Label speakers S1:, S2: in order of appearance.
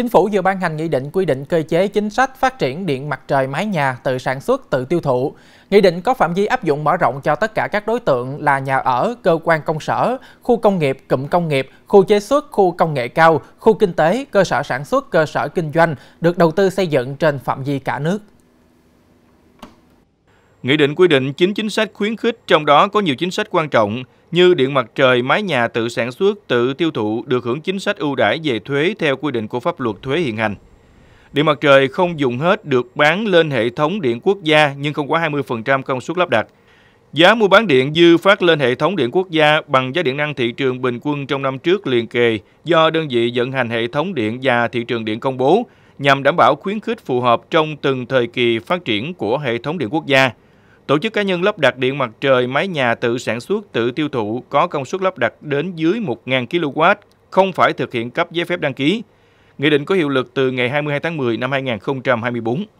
S1: Chính phủ vừa ban hành nghị định quy định cơ chế chính sách phát triển điện mặt trời mái nhà tự sản xuất, tự tiêu thụ. Nghị định có phạm vi áp dụng mở rộng cho tất cả các đối tượng là nhà ở, cơ quan công sở, khu công nghiệp, cụm công nghiệp, khu chế xuất, khu công nghệ cao, khu kinh tế, cơ sở sản xuất, cơ sở kinh doanh được đầu tư xây dựng trên phạm vi cả nước.
S2: Nghị định quy định 9 chính sách khuyến khích, trong đó có nhiều chính sách quan trọng như điện mặt trời, mái nhà tự sản xuất, tự tiêu thụ được hưởng chính sách ưu đãi về thuế theo quy định của pháp luật thuế hiện hành. Điện mặt trời không dùng hết được bán lên hệ thống điện quốc gia nhưng không quá 20% công suất lắp đặt. Giá mua bán điện dư phát lên hệ thống điện quốc gia bằng giá điện năng thị trường bình quân trong năm trước liền kề do đơn vị vận hành hệ thống điện và thị trường điện công bố nhằm đảm bảo khuyến khích phù hợp trong từng thời kỳ phát triển của hệ thống điện quốc gia. Tổ chức cá nhân lắp đặt điện mặt trời, mái nhà tự sản xuất, tự tiêu thụ có công suất lắp đặt đến dưới 1.000 kW, không phải thực hiện cấp giấy phép đăng ký. Nghị định có hiệu lực từ ngày 22 tháng 10 năm 2024.